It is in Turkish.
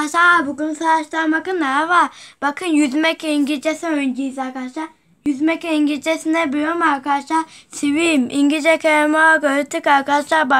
Arkadaşlar bugün arkadaşlar bakın ne var? Bakın yüzmek İngilizcesi öğreneceğiz arkadaşlar. Yüzmek İngilizcesine biliyorum arkadaşlar. Swim İngilizce kelime öğrettik arkadaşlar.